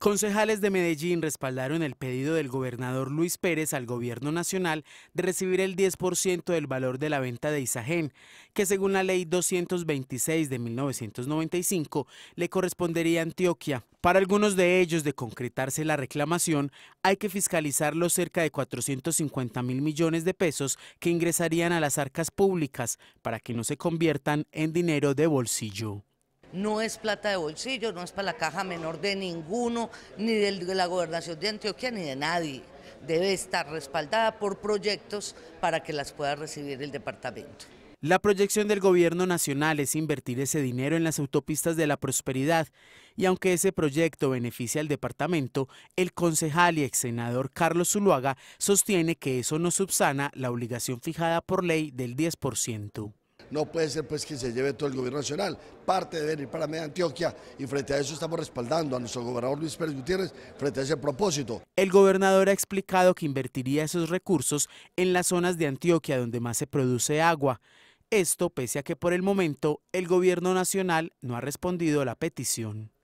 Concejales de Medellín respaldaron el pedido del gobernador Luis Pérez al gobierno nacional de recibir el 10% del valor de la venta de Isagen, que según la ley 226 de 1995 le correspondería a Antioquia. Para algunos de ellos, de concretarse la reclamación, hay que fiscalizar los cerca de 450 mil millones de pesos que ingresarían a las arcas públicas para que no se conviertan en dinero de bolsillo. No es plata de bolsillo, no es para la caja menor de ninguno, ni de la gobernación de Antioquia, ni de nadie. Debe estar respaldada por proyectos para que las pueda recibir el departamento. La proyección del gobierno nacional es invertir ese dinero en las autopistas de la prosperidad y aunque ese proyecto beneficia al departamento, el concejal y ex senador Carlos Zuluaga sostiene que eso no subsana la obligación fijada por ley del 10% no puede ser pues que se lleve todo el gobierno nacional, parte de venir para Media Antioquia y frente a eso estamos respaldando a nuestro gobernador Luis Pérez Gutiérrez frente a ese propósito. El gobernador ha explicado que invertiría esos recursos en las zonas de Antioquia donde más se produce agua. Esto pese a que por el momento el gobierno nacional no ha respondido a la petición.